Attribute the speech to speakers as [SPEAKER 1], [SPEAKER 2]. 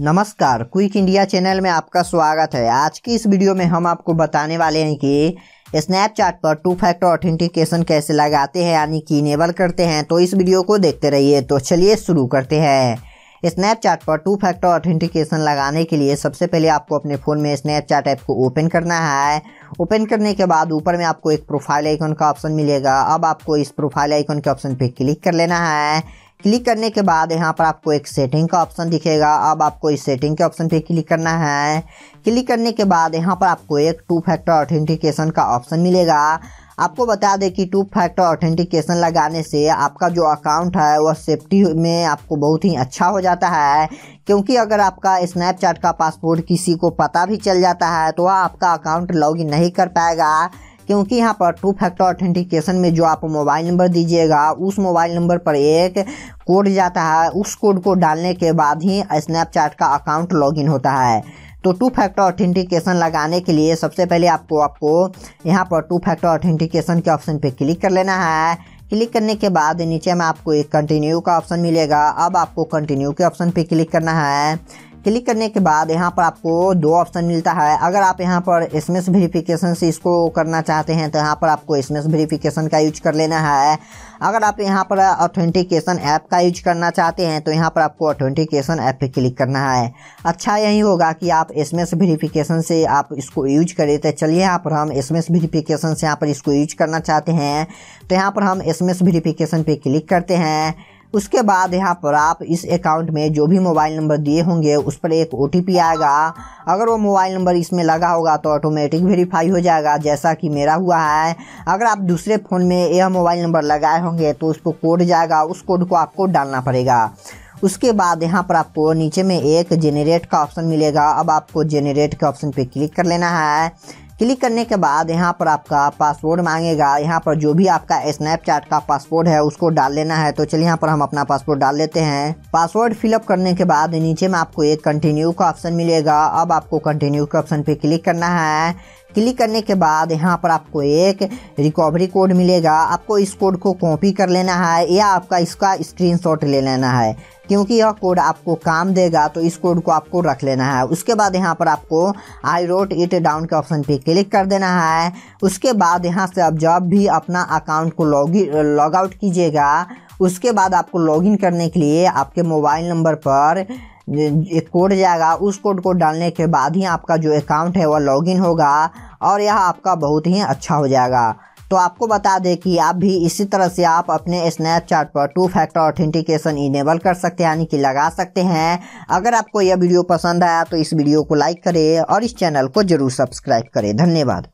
[SPEAKER 1] नमस्कार quick India channel में आपका स्वागत है आज की इस वीडियो में हम आपको बताने वाले हैं कि स्नैपचैट पर टू फैक्टर ऑथेंटिकेशन कैसे लगाते हैं यानी कि इनेबल करते हैं तो इस वीडियो को देखते रहिए तो चलिए शुरू करते हैं स्नैपचैट पर टू फैक्टर ऑथेंटिकेशन लगाने के लिए सबसे पहले आपको अपने फ़ोन में स्नैपचैट ऐप को ओपन करना है ओपन करने के बाद ऊपर में आपको एक प्रोफाइल आइकन का ऑप्शन मिलेगा अब आपको इस प्रोफाइल आइकन के ऑप्शन पर क्लिक कर लेना है क्लिक करने के बाद यहाँ पर आपको एक सेटिंग का ऑप्शन दिखेगा अब आपको इस सेटिंग के ऑप्शन पे क्लिक करना है क्लिक करने के बाद यहाँ पर आपको एक टू फैक्टर ऑथेंटिकेशन का ऑप्शन मिलेगा आपको बता दें कि टू फैक्टर ऑथेंटिकेशन लगाने से आपका जो अकाउंट है वह सेफ्टी में आपको बहुत ही अच्छा हो जाता है क्योंकि अगर आपका स्नैपचैट का पासपोर्ट किसी को पता भी चल जाता है तो वह आपका अकाउंट लॉग नहीं कर पाएगा क्योंकि यहाँ पर टू फैक्टर ऑथेंटिकेशन में जो आप मोबाइल नंबर दीजिएगा उस मोबाइल नंबर पर एक कोड जाता है उस कोड को डालने के बाद ही स्नैपचैट का अकाउंट लॉगिन होता है तो टू फैक्टर ऑथेंटिकेशन लगाने के लिए सबसे पहले आपको आपको यहाँ पर टू फैक्टर ऑथेंटिकेशन के ऑप्शन पर क्लिक कर लेना है क्लिक करने के बाद नीचे में आपको एक कंटिन्यू का ऑप्शन मिलेगा अब आपको कंटिन्यू के ऑप्शन पे क्लिक करना है क्लिक करने के बाद यहाँ पर आपको दो ऑप्शन मिलता है अगर आप यहाँ पर एस एम वेरिफिकेशन से इसको करना चाहते हैं तो यहाँ पर आपको एस एम वेरिफिकेशन का यूज कर लेना है अगर आप यहाँ पर ऑथेंटिकेशन ऐप का यूज करना चाहते हैं तो यहाँ पर आपको ऑथेंटिकेशन ऐप पे क्लिक करना है अच्छा यही होगा कि आप एस एम वेरिफिकेशन से आप इसको यूज करें तो चलिए यहाँ पर हम एस एम वेरिफिकेशन से यहाँ पर इसको यूज करना चाहते हैं तो यहाँ पर हम एस एम वेरिफिकेशन पर क्लिक करते हैं उसके बाद यहाँ पर आप इस अकाउंट में जो भी मोबाइल नंबर दिए होंगे उस पर एक ओ आएगा अगर वो मोबाइल नंबर इसमें लगा होगा तो ऑटोमेटिक वेरीफाई हो जाएगा जैसा कि मेरा हुआ है अगर आप दूसरे फ़ोन में यह मोबाइल नंबर लगाए होंगे तो उसको कोड जाएगा उस कोड को आपको डालना पड़ेगा उसके बाद यहाँ पर आपको नीचे में एक जेनरेट का ऑप्शन मिलेगा अब आपको जेनरेट के ऑप्शन पे क्लिक कर लेना है क्लिक करने के बाद यहाँ पर आपका पासवर्ड मांगेगा यहाँ पर जो भी आपका स्नैपचैट का पासवर्ड है उसको डाल लेना है तो चलिए यहाँ पर हम अपना पासवर्ड डाल लेते हैं पासवर्ड फिलअप करने के बाद नीचे में आपको एक कंटिन्यू का ऑप्शन मिलेगा अब आपको कंटिन्यू के ऑप्शन पे क्लिक करना है क्लिक करने के बाद यहाँ पर आपको एक रिकवरी कोड मिलेगा आपको इस कोड को कॉपी कर लेना है या आपका इसका स्क्रीनशॉट ले लेना है क्योंकि यह कोड आपको काम देगा तो इस कोड को आपको रख लेना है उसके बाद यहाँ पर आपको आई रोट इट डाउन के ऑप्शन पे क्लिक कर देना है उसके बाद यहाँ से आप जब भी अपना अकाउंट को लॉग लॉग आउट कीजिएगा उसके बाद आपको लॉगिन करने के लिए आपके मोबाइल नंबर पर एक कोड जाएगा उस कोड को डालने के बाद ही आपका जो अकाउंट है वह लॉगिन होगा और यह आपका बहुत ही अच्छा हो जाएगा तो आपको बता दें कि आप भी इसी तरह से आप अपने स्नैपचैट पर टू फैक्टर ऑथेंटिकेशन इनेबल कर सकते हैं यानी कि लगा सकते हैं अगर आपको यह वीडियो पसंद आया तो इस वीडियो को लाइक करें और इस चैनल को ज़रूर सब्सक्राइब करें धन्यवाद